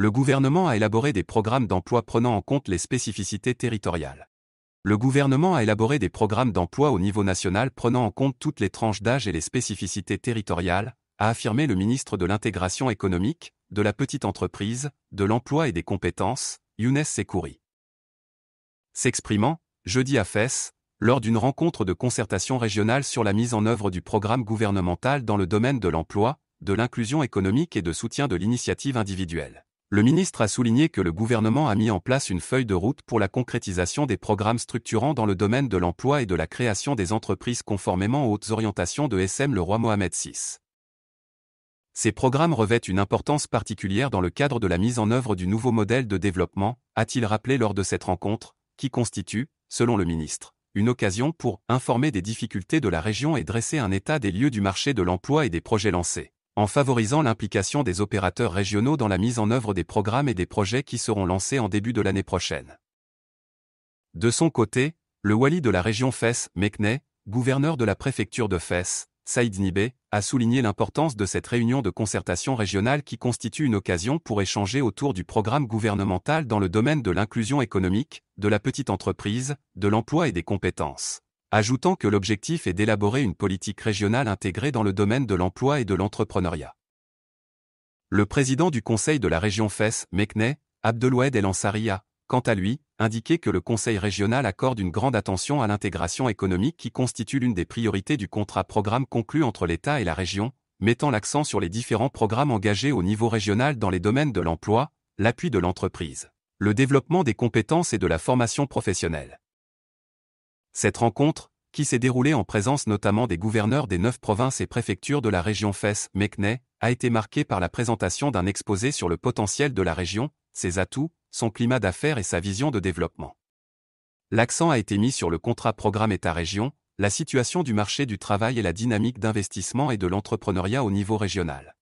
Le gouvernement a élaboré des programmes d'emploi prenant en compte les spécificités territoriales. Le gouvernement a élaboré des programmes d'emploi au niveau national prenant en compte toutes les tranches d'âge et les spécificités territoriales, a affirmé le ministre de l'Intégration économique, de la petite entreprise, de l'emploi et des compétences, Younes Sekouri. S'exprimant, jeudi à Fès, lors d'une rencontre de concertation régionale sur la mise en œuvre du programme gouvernemental dans le domaine de l'emploi, de l'inclusion économique et de soutien de l'initiative individuelle le ministre a souligné que le gouvernement a mis en place une feuille de route pour la concrétisation des programmes structurants dans le domaine de l'emploi et de la création des entreprises conformément aux hautes orientations de SM le roi Mohamed VI. Ces programmes revêtent une importance particulière dans le cadre de la mise en œuvre du nouveau modèle de développement, a-t-il rappelé lors de cette rencontre, qui constitue, selon le ministre, une occasion pour informer des difficultés de la région et dresser un état des lieux du marché de l'emploi et des projets lancés en favorisant l'implication des opérateurs régionaux dans la mise en œuvre des programmes et des projets qui seront lancés en début de l'année prochaine. De son côté, le Wali de la région Fès, Mekne, gouverneur de la préfecture de Fès, Saïd Nibé, a souligné l'importance de cette réunion de concertation régionale qui constitue une occasion pour échanger autour du programme gouvernemental dans le domaine de l'inclusion économique, de la petite entreprise, de l'emploi et des compétences ajoutant que l'objectif est d'élaborer une politique régionale intégrée dans le domaine de l'emploi et de l'entrepreneuriat. Le président du conseil de la région FES, Mekne, Abdeloued El Ansari quant à lui, indiqué que le conseil régional accorde une grande attention à l'intégration économique qui constitue l'une des priorités du contrat programme conclu entre l'État et la région, mettant l'accent sur les différents programmes engagés au niveau régional dans les domaines de l'emploi, l'appui de l'entreprise, le développement des compétences et de la formation professionnelle. Cette rencontre, qui s'est déroulée en présence notamment des gouverneurs des neuf provinces et préfectures de la région Fès-Meknès, a été marquée par la présentation d'un exposé sur le potentiel de la région, ses atouts, son climat d'affaires et sa vision de développement. L'accent a été mis sur le contrat programme État-région, la situation du marché du travail et la dynamique d'investissement et de l'entrepreneuriat au niveau régional.